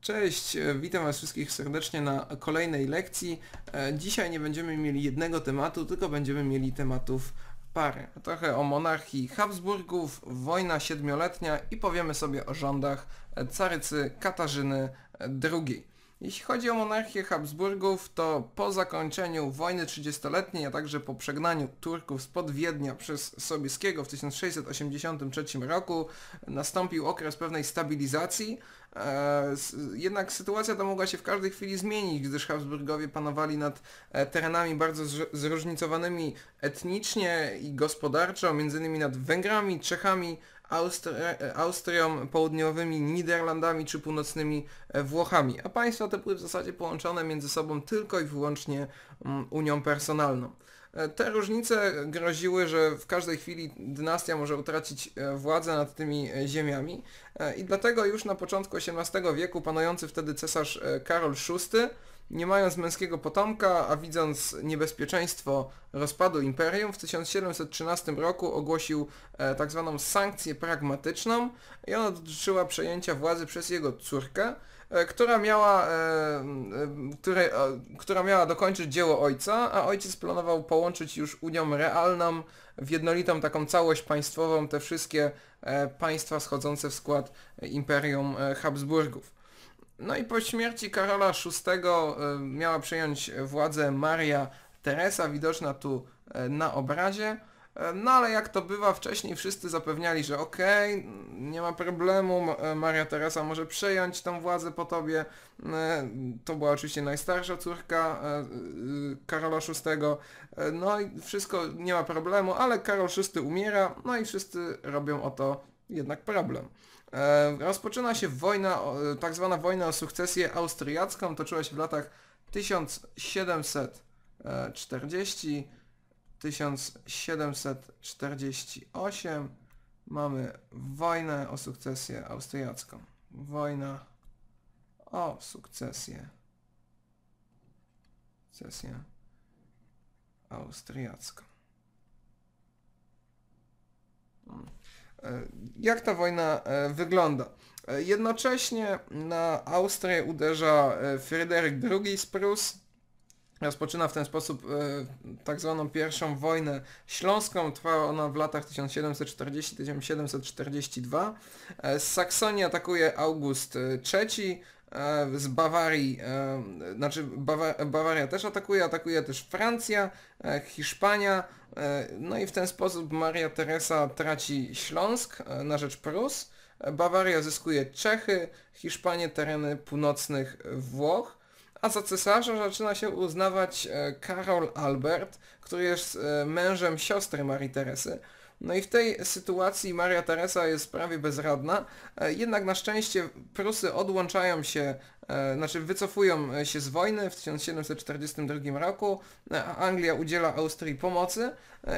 Cześć, e, witam Was wszystkich serdecznie na kolejnej lekcji. E, dzisiaj nie będziemy mieli jednego tematu, tylko będziemy mieli tematów parę. Trochę o monarchii Habsburgów, wojna siedmioletnia i powiemy sobie o rządach e, carycy Katarzyny II. Jeśli chodzi o monarchię Habsburgów, to po zakończeniu wojny 30-letniej, a także po przegnaniu Turków spod Wiednia przez Sobieskiego w 1683 roku nastąpił okres pewnej stabilizacji, e, jednak sytuacja ta mogła się w każdej chwili zmienić, gdyż Habsburgowie panowali nad e, terenami bardzo zróżnicowanymi etnicznie i gospodarczo, m.in. nad Węgrami, Czechami, Austri- e, e, Austrią, południowymi Niderlandami czy północnymi e, Włochami, a państwa te były w zasadzie połączone między sobą tylko i wyłącznie mm, unią personalną. Te różnice groziły, że w każdej chwili dynastia może utracić władzę nad tymi ziemiami i dlatego już na początku XVIII wieku panujący wtedy cesarz Karol VI nie mając męskiego potomka, a widząc niebezpieczeństwo rozpadu imperium, w 1713 roku ogłosił e, tzw. Tak sankcję pragmatyczną i ona dotyczyła przejęcia władzy przez jego córkę, e, która, miała, e, e które, e, która miała dokończyć dzieło ojca, a ojciec planował połączyć już Unią Realną w jednolitą taką całość państwową te wszystkie e, państwa schodzące w skład imperium Habsburgów. No i po śmierci Karola VI y, miała przejąć władzę Maria Teresa, widoczna tu y, na obrazie. Y, no ale jak to bywa, wcześniej wszyscy zapewniali, że okej, okay, nie ma problemu, Maria Teresa może przejąć tą władzę po tobie. To była oczywiście najstarsza córka Karola VI. No i wszystko, nie ma problemu, ale Karol VI umiera, no i wszyscy robią o to jednak problem. E, rozpoczyna się wojna, e, tak zwana wojna o sukcesję austriacką, toczyła się w latach 1740 1748 mamy wojnę o sukcesję austriacką. Wojna o sukcesję. Sukcesję austriacką. Hmm. E, jak ta wojna e, wygląda. E, jednocześnie na Austrię uderza Fryderyk II z Prus, Rozpoczyna w ten sposób e, tak zwaną pierwszą wojnę śląską, Trwa ona w latach 1740-1742. Saksonia atakuje August III, E, z Bawarii, e, znaczy Bawaria też atakuje, atakuje też Francja, e, Hiszpania, no i w ten sposób Maria Teresa traci Śląsk na rzecz Prus, Bawaria zyskuje Czechy, Hiszpanie tereny północnych Włoch, a za cesarza zaczyna się uznawać Karol Albert, który jest mężem siostry Marii Teresy, no i w tej sytuacji Maria Teresa jest prawie bezradna, e, jednak na szczęście Prusy odłączają się E, znaczy wycofują e, się z wojny w 1742 roku, e, Anglia udziela Austrii pomocy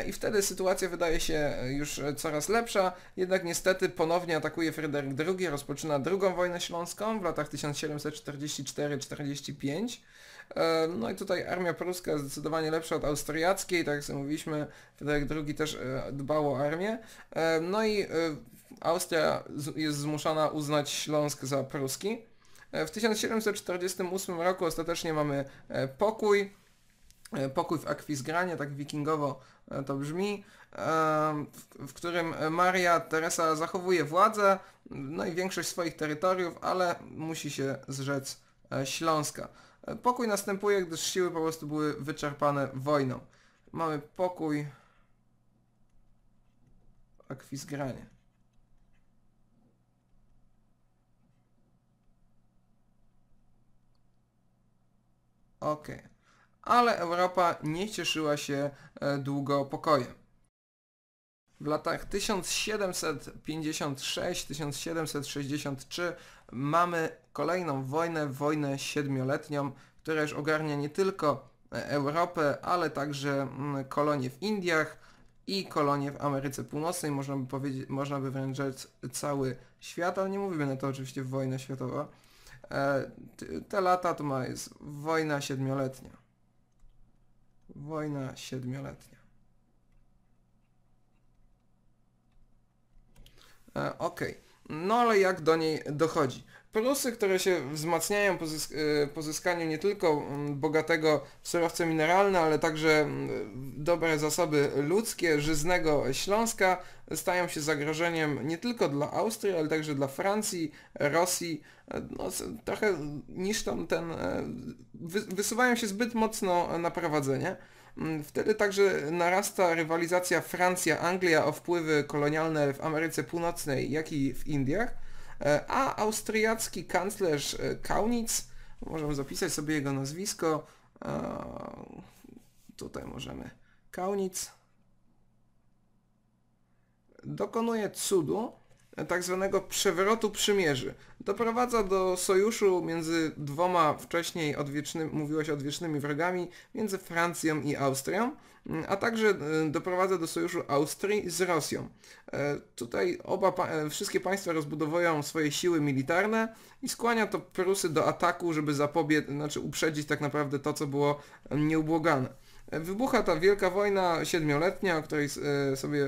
i wtedy sytuacja wydaje się już coraz lepsza, jednak niestety ponownie atakuje Fryderyk II, rozpoczyna II wojnę śląską w latach 1744-45. No i tutaj armia pruska jest zdecydowanie lepsza od austriackiej, tak jak sobie mówiliśmy, Fryderyk II też dbał o armię. No i Austria jest zmuszana uznać Śląsk za pruski E, w 1748 roku ostatecznie mamy e, pokój, e, pokój w Akwizgranie, tak wikingowo to brzmi, w którym Maria Teresa zachowuje władzę, no i większość swoich terytoriów, ale musi się zrzec Śląska. Pokój następuje, gdyż siły po prostu były wyczerpane wojną. Mamy pokój w Akwizgranie. Ok, Ale Europa nie cieszyła się e, długo pokojem. W latach 1756-1763 mamy kolejną wojnę, wojnę siedmioletnią, która już ogarnia nie tylko e, Europę, ale także mm, kolonie w Indiach i kolonie w Ameryce Północnej, można by, powiedzieć, można by wręcz cały świat, ale nie mówimy na to oczywiście wojna światowa. E, te lata to ma, jest wojna siedmioletnia. Wojna siedmioletnia. E, okej. Okay. No ale jak do niej dochodzi? plusy, które się wzmacniają po y, zyskaniu nie tylko mm, bogatego surowca mineralnego, mineralne, ale także mm, dobre zasoby ludzkie, żyznego Śląska, stają się zagrożeniem nie tylko dla Austrii, ale także dla Francji, Rosji, no, trochę niszczą ten, e, wysuwają się zbyt mocno na prowadzenie. Mm, wtedy także narasta rywalizacja Francja-Anglia o wpływy kolonialne w Ameryce Północnej, jak i w Indiach E, a austriacki kanclerz e, Kaunitz, możemy zapisać sobie jego nazwisko, e, tutaj możemy Kaunitz, dokonuje cudu, tak zwanego przewrotu przymierzy. Doprowadza do sojuszu między dwoma wcześniej odwiecznymi, się odwiecznymi wrogami, między Francją i Austrią, a także e, doprowadza do sojuszu Austrii z Rosją. E, tutaj oba, e, wszystkie państwa rozbudowują swoje siły militarne i skłania to Prusy do ataku, żeby zapobiec, znaczy uprzedzić tak naprawdę to, co było nieubłagane. Wybucha ta wielka wojna siedmioletnia, o której e, sobie,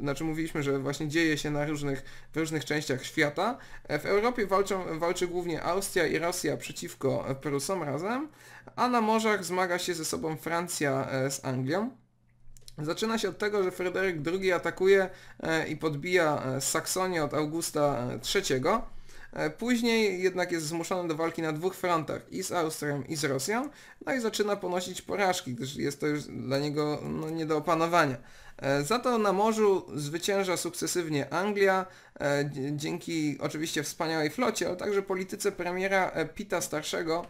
znaczy mówiliśmy, że właśnie dzieje się na różnych, w różnych częściach świata. E, w Europie walczą, walczy głównie Austria i Rosja przeciwko Prusom razem, a na morzach zmaga się ze sobą Francja e, z Anglią. Zaczyna się od tego, że Fryderyk II atakuje i podbija Saksonię od Augusta III. E, później jednak jest zmuszony do walki na dwóch frontach, i z Austrią, i z Rosją, no i zaczyna ponosić porażki, gdyż jest to już dla niego no, nie do opanowania. E, za to na morzu zwycięża sukcesywnie Anglia, e, dzięki oczywiście wspaniałej flocie, ale także polityce premiera e, Pita Starszego,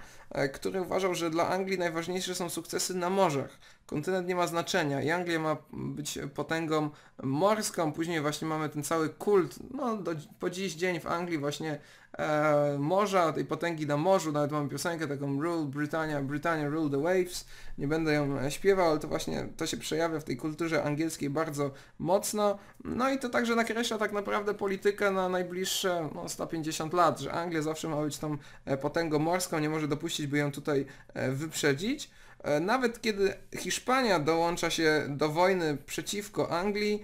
który uważał, że dla Anglii najważniejsze są sukcesy na morzach. Kontynent nie ma znaczenia i Anglia ma być potęgą morską, później właśnie mamy ten cały kult, no do, po dziś dzień w Anglii właśnie e, morza, tej potęgi na morzu, nawet mam piosenkę taką Rule Britannia, Britannia Rule the Waves, nie będę ją e, śpiewał, ale to właśnie to się przejawia w tej kulturze angielskiej bardzo mocno, no i to także nakreśla tak naprawdę politykę na najbliższe no, 150 lat, że Anglia zawsze ma być tą e, potęgą morską, nie może dopuścić, by ją tutaj e, wyprzedzić. Nawet kiedy Hiszpania dołącza się do wojny przeciwko Anglii,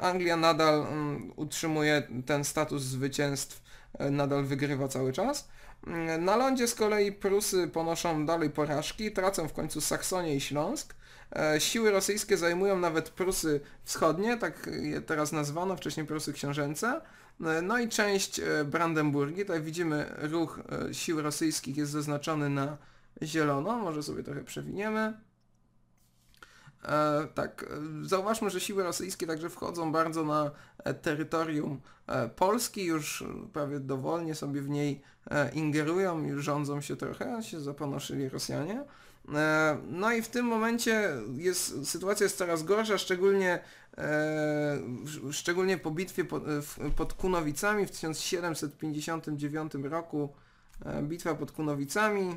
Anglia nadal mm, utrzymuje ten status zwycięstw E, nadal wygrywa cały czas. Mm, na lądzie z kolei Prusy ponoszą dalej porażki, tracą w końcu Saksonię i Śląsk. E, siły rosyjskie zajmują nawet Prusy Wschodnie, tak je teraz nazwano, wcześniej Prusy Książęce. E, no i część Brandenburgii, tutaj widzimy ruch sił rosyjskich jest zaznaczony na zielono, może sobie trochę przewiniemy. E, tak, e, zauważmy, że siły rosyjskie także wchodzą bardzo na e, terytorium Polski, już prawie dowolnie sobie w niej ingerują, już rządzą się trochę, się zaponoszyli Rosjanie. No i w tym momencie jest, sytuacja jest coraz gorsza, szczególnie, szczególnie po bitwie pod, pod Kunowicami w 1759 roku. Bitwa pod Kunowicami,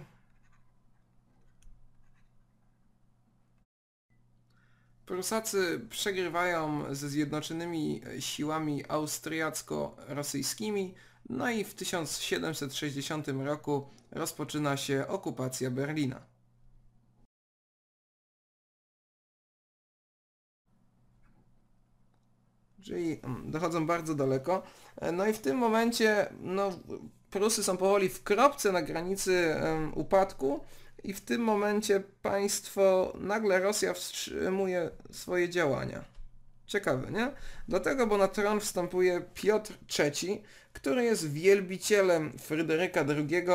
Prusacy przegrywają ze zjednoczonymi e, siłami austriacko-rosyjskimi, no i w 1760 roku rozpoczyna się okupacja Berlina. Czyli mm, dochodzą bardzo daleko. E, no i w tym momencie no, Prusy są powoli w kropce na granicy um, upadku i w tym momencie państwo, nagle Rosja wstrzymuje swoje działania. Ciekawe, nie? Dlatego, bo na tron wstępuje Piotr III, który jest wielbicielem Fryderyka II,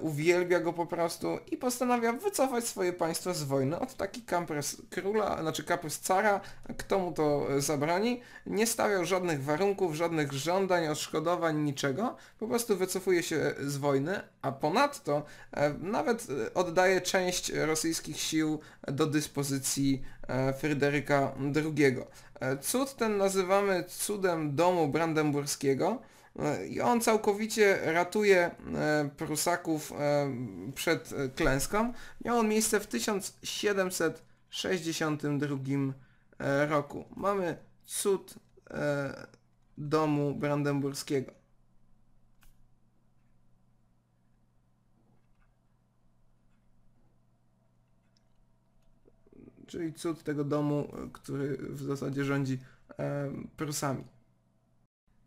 uwielbia go po prostu i postanawia wycofać swoje państwo z wojny. Od taki kaprys króla, znaczy kaprys cara, kto mu to e, zabrani, nie stawiał żadnych warunków, żadnych żądań, odszkodowań, niczego. Po prostu wycofuje się e, z wojny, a ponadto e, nawet oddaje część rosyjskich sił do dyspozycji Fryderyka II. Cud ten nazywamy cudem domu brandenburskiego no I on całkowicie ratuje e, Prusaków e, przed e, klęską. Miał on miejsce w 1762 roku. Mamy cud domu brandenburskiego. Czyli cud tego domu, który w zasadzie rządzi Prusami.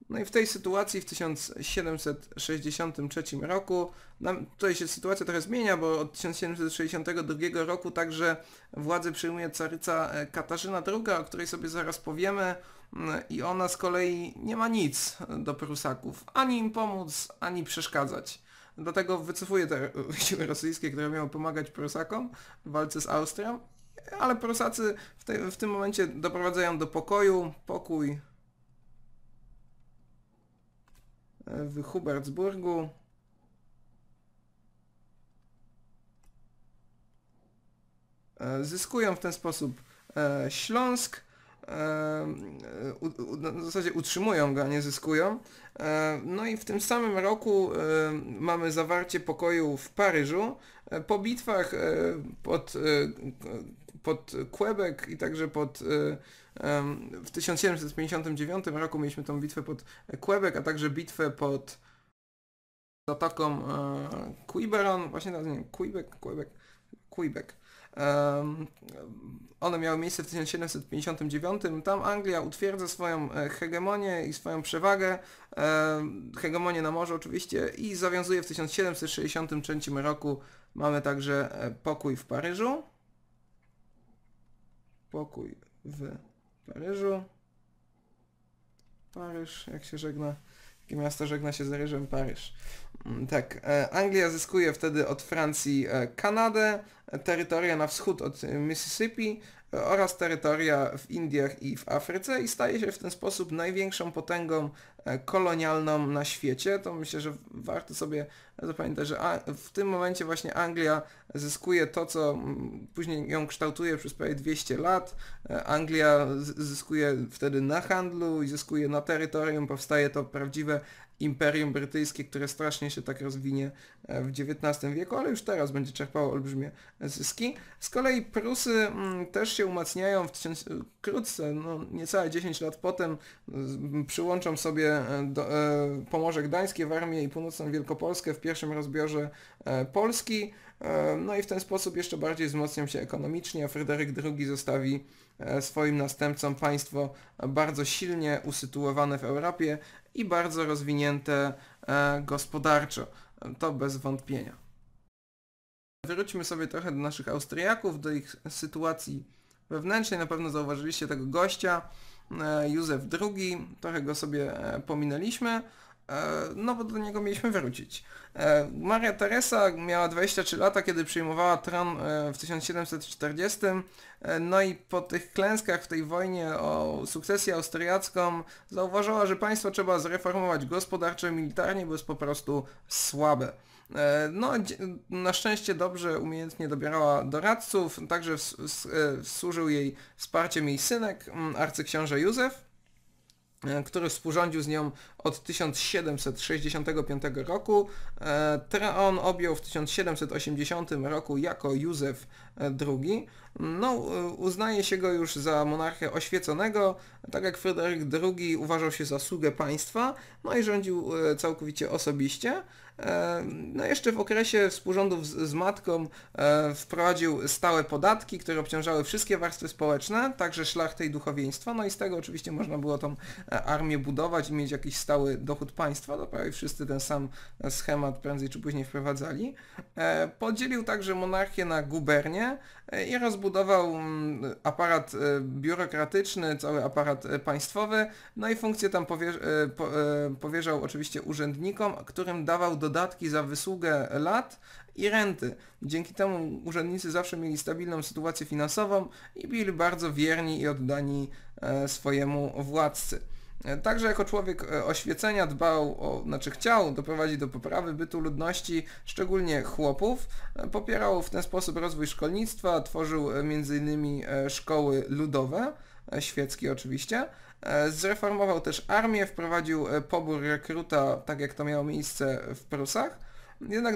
No i w tej sytuacji w 1763 roku, tutaj się sytuacja trochę zmienia, bo od 1762 roku także władzę przyjmuje caryca e, Katarzyna II, o której sobie zaraz powiemy mm, i ona z kolei nie ma nic do Prusaków, ani im pomóc, ani przeszkadzać. Dlatego wycofuje te siły rosyjskie, które miały pomagać Prusakom w walce z Austrią ale Prusacy w, te, w, tym momencie doprowadzają do pokoju, pokój w Hubertsburgu. E, zyskują w ten sposób e, Śląsk, e, no, w zasadzie utrzymują go, a nie zyskują. No i w tym samym roku mamy zawarcie pokoju w Paryżu. Po bitwach pod, pod Quebec i także pod w 1759 roku mieliśmy tą bitwę pod Quebec, a także bitwę pod zatoką e, Quiberon, właśnie teraz Quebec, Quebec, Quebec. one miały miejsce w 1759. Tam Anglia utwierdza swoją e, hegemonię i swoją przewagę, e, hegemonię na morzu oczywiście, i zawiązuje w 1763 roku. Mamy także pokój w Paryżu. Pokój w Paryżu. Paryż, jak się żegna. Jakie miasto żegna się z ryżem, Paryż. Mm, tak, e, Anglia zyskuje wtedy od Francji e, Kanadę, e, terytoria na wschód od Mississippi, oraz terytoria w Indiach i w Afryce i staje się w ten sposób największą potęgą e, kolonialną na świecie. To myślę, że warto sobie zapamiętać, że w tym momencie właśnie Anglia zyskuje to, co później ją kształtuje przez prawie 200 lat. E, Anglia zyskuje wtedy na handlu i zyskuje na terytorium, powstaje to prawdziwe imperium brytyjskie, które strasznie się tak rozwinie e, w XIX wieku, ale już teraz będzie czerpało olbrzymie zyski. Z kolei Prusy mm, też się umacniają w tysiąc... wkrótce, e, no niecałe 10 lat potem przyłączą sobie e, do, Pomorze Gdańskie w armię i północną Wielkopolskę w pierwszym rozbiorze Polski. No i w ten sposób jeszcze bardziej wzmocnią się ekonomicznie, a Fryderyk II zostawi E, swoim następcom państwo bardzo silnie usytuowane w Europie i bardzo rozwinięte e, gospodarczo. To bez wątpienia. Wróćmy sobie trochę do naszych Austriaków, do ich sytuacji wewnętrznej. Na pewno zauważyliście tego gościa, e, Józef II, trochę go sobie pominęliśmy. E, no bo do niego mieliśmy wrócić. E, Maria Teresa miała 23 lata, kiedy przyjmowała tron e, w 1740, no i po tych klęskach w tej wojnie o sukcesję austriacką zauważyła, że państwo trzeba zreformować gospodarczo i militarnie, bo jest po prostu słabe. No, na szczęście dobrze, umiejętnie dobierała doradców, także służył jej wsparciem jej synek, mm, arcyksiąże Józef. E, który współrządził z nią od 1765 roku. E, Treon objął w 1780 roku jako Józef II. E, no, uznaje się go już za monarchę oświeconego, tak jak Fryderyk II uważał się za sługę państwa, no i rządził całkowicie osobiście. No jeszcze w okresie współrządów z, z matką wprowadził stałe podatki, które obciążały wszystkie warstwy społeczne, także szlachty i duchowieństwo, no i z tego oczywiście można było tą e, armię budować i mieć jakiś stały dochód państwa, no prawie wszyscy ten sam e, schemat prędzej czy później wprowadzali. E, podzielił także monarchię na gubernie, E, i rozbudował mm, aparat e, biurokratyczny, cały aparat e, państwowy, no i funkcję tam powierzał oczywiście urzędnikom, którym dawał dodatki za wysługę lat i renty. Dzięki temu urzędnicy zawsze mieli stabilną sytuację finansową i byli bardzo wierni i oddani swojemu władcy. E, także jako człowiek e, oświecenia dbał, o, znaczy chciał doprowadzić do poprawy bytu ludności, szczególnie chłopów. E, popierał w ten sposób rozwój szkolnictwa, tworzył m.in. szkoły ludowe, świeckie oczywiście. Zreformował też armię, wprowadził pobór rekruta, tak jak to miało miejsce w Prusach jednak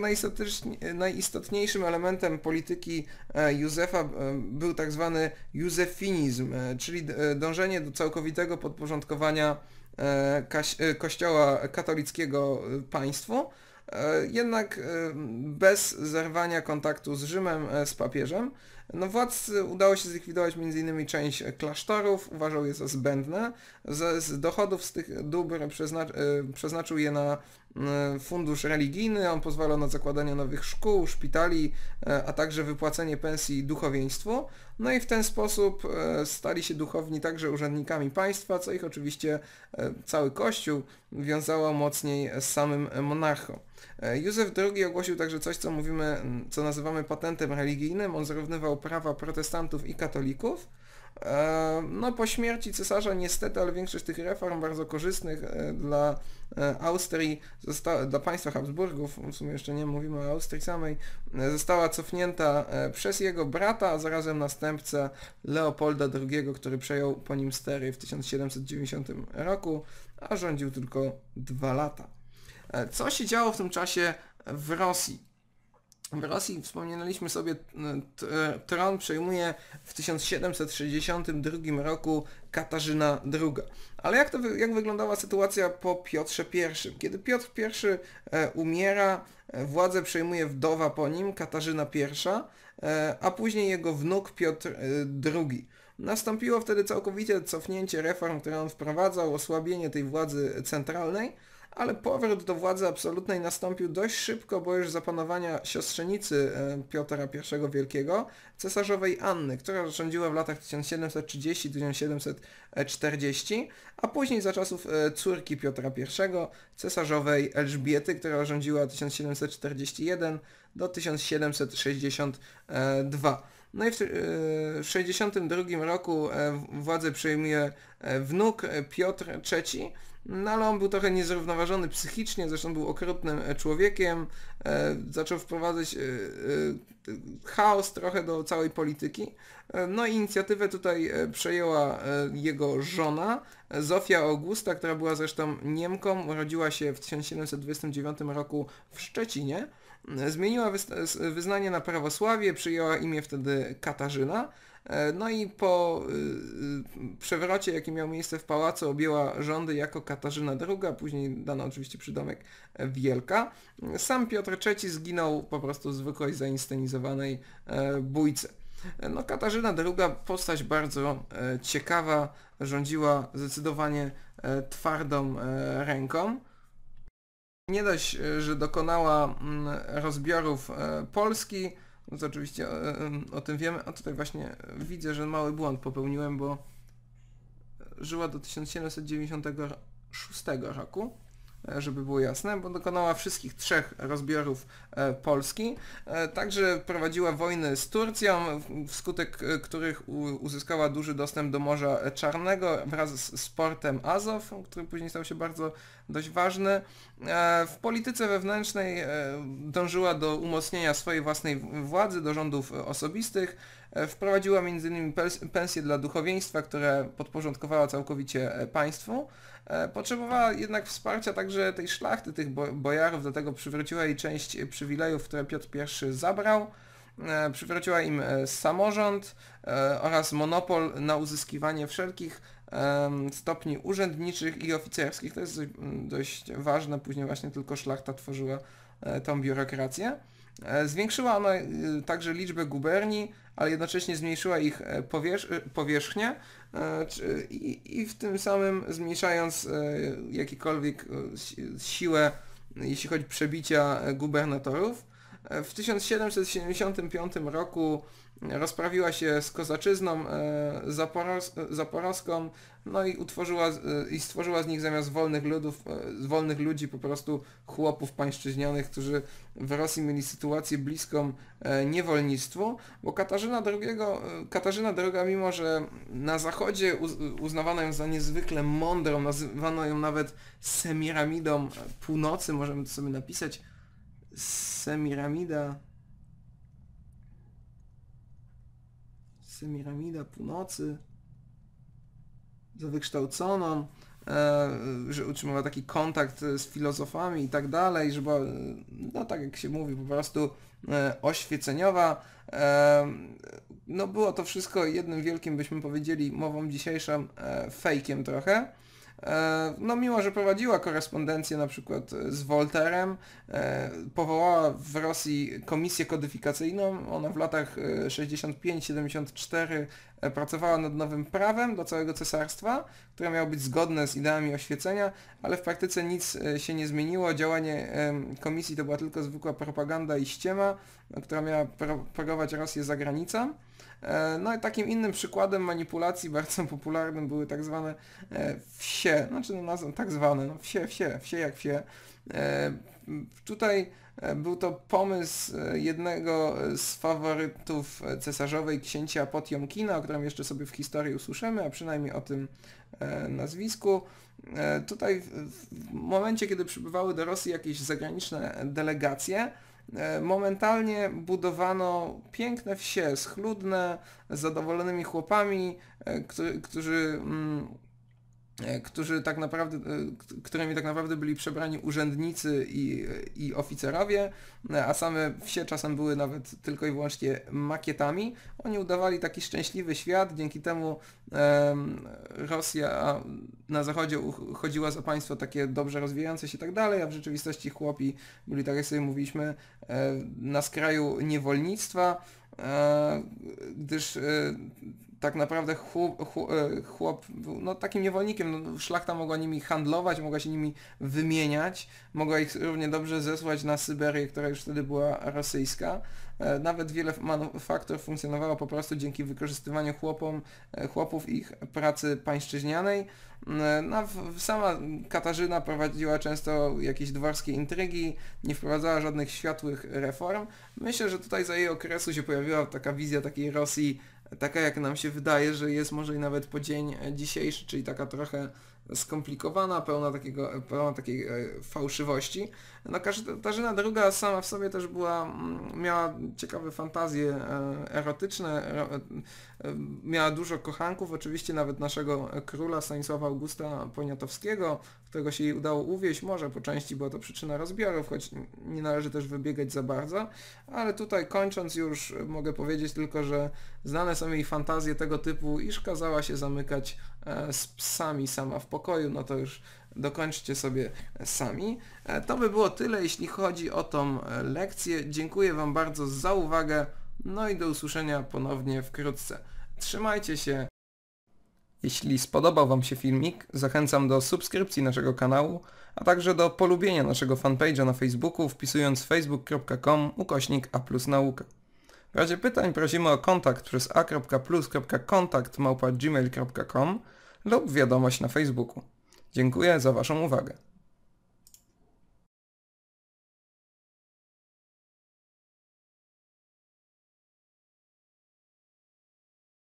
najistotniejszym elementem polityki e, Józefa e, był tak zwany józefinizm, e, czyli dążenie do całkowitego podporządkowania kościoła katolickiego państwu, jednak bez zerwania kontaktu z Rzymem, z papieżem, no władcy udało się zlikwidować m.in. część klasztorów, uważał je za zbędne. Z, z dochodów z tych dóbr przeznaczył je na E, fundusz religijny, on pozwala na zakładanie nowych szkół, szpitali, e, a także wypłacenie pensji duchowieństwu. No i w ten sposób e, stali się duchowni także urzędnikami państwa, co ich oczywiście cały kościół wiązało mocniej z samym monarchą. Józef II ogłosił także coś, co mówimy, co nazywamy patentem religijnym. On zrównywał prawa protestantów i katolików E, no po śmierci cesarza niestety, ale większość tych reform bardzo korzystnych e, dla e, Austrii, dla państwa Habsburgów, w sumie jeszcze nie mówimy o Austrii samej, została cofnięta przez jego brata, a zarazem następcę Leopolda II, który przejął po nim stery w 1790 roku, a rządził tylko dwa lata. Co się działo w tym czasie w Rosji? w Rosji wspominaliśmy sobie, e, e, tron przejmuje w 1762 roku Katarzyna II. Ale jak, to, jak wyglądała sytuacja po Piotrze I? Kiedy Piotr I e, umiera, władzę przejmuje wdowa po nim, Katarzyna I, a później jego wnuk Piotr II. Nastąpiło wtedy całkowite cofnięcie reform, które on wprowadzał, osłabienie tej władzy centralnej ale powrót do władzy absolutnej nastąpił dość szybko, bo już za panowania siostrzenicy e, Piotra I Wielkiego, cesarzowej Anny, która rządziła w latach 1730-1740, a później za czasów e, córki Piotra I, cesarzowej Elżbiety, która rządziła 1741 do 1762. E, no i w 1962 roku władzę przejmuje wnuk Piotr III, no ale on był trochę niezrównoważony psychicznie, zresztą był okrutnym e, człowiekiem, e, zaczął wprowadzać e, e, chaos trochę do całej polityki. E, no i inicjatywę tutaj e, przejęła jego żona, Zofia Augusta, która była zresztą Niemką, urodziła się w 1729 roku w Szczecinie. Zmieniła wyznanie na prawosławie, przyjęła imię wtedy Katarzyna. E, no i po y, y, przewrocie, jaki miał miejsce w pałacu, objęła rządy jako Katarzyna II, później dana oczywiście przydomek Wielka. Sam Piotr III zginął po prostu w zwykłej zainstenizowanej e, bójce. E, no Katarzyna II, postać bardzo ciekawa, rządziła zdecydowanie twardą ręką. Nie dość, że dokonała mm, rozbiorów Polski, więc oczywiście o, e, o tym wiemy, a tutaj właśnie widzę, że mały błąd popełniłem, bo żyła do 1796 roku, E, żeby było jasne, bo dokonała wszystkich trzech rozbiorów e, Polski. E, także prowadziła wojny z Turcją, wskutek których uzyskała duży dostęp do Morza Czarnego wraz z portem Azow, który później stał się bardzo dość ważny. W polityce wewnętrznej dążyła do umocnienia swojej własnej władzy, do rządów osobistych. Wprowadziła m.in. pensje dla duchowieństwa, które podporządkowała całkowicie państwu. E, potrzebowała jednak wsparcia także tej szlachty, tych bojarów, do tego przywróciła jej część przywilejów, które Piotr I zabrał, e, przywróciła im e, samorząd oraz monopol na uzyskiwanie wszelkich stopni urzędniczych i oficerskich. To jest dość mm, ważne, później właśnie tylko szlachta tworzyła tą biurokrację. E, zwiększyła ona e, także liczbę guberni, ale jednocześnie zmniejszyła ich e, powierz powierzchnię i, w tym samym zmniejszając jakikolwiek siłę, jeśli chodzi o przebicia gubernatorów. W 1775 roku rozprawiła się z kozaczyzną e, zaporoską no i utworzyła i stworzyła z nich zamiast wolnych ludów, e, wolnych ludzi po prostu chłopów pańszczyźnianych, którzy w Rosji mieli sytuację bliską e, niewolnictwu, bo Katarzyna II, Katarzyna II mimo, że na zachodzie uznawano ją za niezwykle mądrą, nazywano ją nawet Semiramidą Północy, możemy to sobie napisać, Semiramida Semiramida Północy za wykształconą, e, że utrzymała taki kontakt e, z filozofami i tak dalej, że była, e, no tak jak się mówi, po prostu oświeceniowa. No było to wszystko jednym wielkim, byśmy powiedzieli, mową dzisiejszą fejkiem trochę. E, no mimo, że prowadziła korespondencję na przykład e, z Wolterem, e, powołała w Rosji komisję kodyfikacyjną, ona w latach 65-74 E, pracowała nad nowym prawem dla całego cesarstwa, które miało być zgodne z ideami oświecenia, ale w praktyce nic e, się nie zmieniło. Działanie komisji to była tylko zwykła propaganda i ściema, e, która miała propagować Rosję za granicą. No i takim innym przykładem manipulacji bardzo popularnym były tak zwane wsie, znaczy no nazwą tak zwane, no wsie, wsie, wsie jak wsie. Tutaj E, był to pomysł e, jednego e, z faworytów cesarzowej księcia Potiomkina, o którym jeszcze sobie w historii usłyszymy, a przynajmniej o tym nazwisku. Tutaj w momencie, kiedy przybywały do Rosji jakieś zagraniczne delegacje, momentalnie budowano piękne wsie, schludne, z zadowolonymi chłopami, którzy, którzy mm, E, którzy tak naprawdę, e, którymi tak naprawdę byli przebrani urzędnicy i, i oficerowie, e, a same wsie czasem były nawet tylko i wyłącznie makietami. Oni udawali taki szczęśliwy świat, dzięki temu um, Rosja na zachodzie uchodziła za państwo takie dobrze rozwijające się i tak dalej, a w rzeczywistości chłopi byli, tak jak sobie mówiliśmy, na skraju niewolnictwa, gdyż tak naprawdę chłop, e, chłop, był no, takim niewolnikiem. No, szlachta mogła nimi handlować, mogła się nimi wymieniać, mogła ich równie dobrze zesłać na Syberię, która już wtedy była rosyjska. E, nawet wiele manufaktur funkcjonowało po prostu dzięki wykorzystywaniu chłopom, e, chłopów ich pracy pańszczyźnianej. Mm, no, sama Katarzyna prowadziła często jakieś dworskie intrygi, nie wprowadzała żadnych światłych reform. Myślę, że tutaj za jej okresu się pojawiła taka wizja takiej Rosji taka jak nam się wydaje, że jest może i nawet po dzień dzisiejszy, czyli taka trochę skomplikowana, pełna, takiego, pełna takiej e, fałszywości. No Katarzyna druga sama w sobie też była, mm, miała ciekawe fantazje e, erotyczne, e, miała dużo kochanków, oczywiście nawet naszego króla Stanisława Augusta Poniatowskiego, którego się jej udało uwieść, może po części była to przyczyna rozbiorów, choć nie należy też wybiegać za bardzo, ale tutaj kończąc już mogę powiedzieć tylko, że znane są jej fantazje tego typu, iż kazała się zamykać E, z psami sama w pokoju, no to już dokończcie sobie sami. E, to by było tyle, jeśli chodzi o tą e, lekcję. Dziękuję Wam bardzo za uwagę, no i do usłyszenia ponownie wkrótce. Trzymajcie się! Jeśli spodobał Wam się filmik, zachęcam do subskrypcji naszego kanału, a także do polubienia naszego fanpage'a na Facebooku wpisując facebook.com ukośnik a plus nauka. W razie pytań prosimy o kontakt przez a.plus.kontakt.gmail.com lub wiadomość na Facebooku. Dziękuję za Waszą uwagę.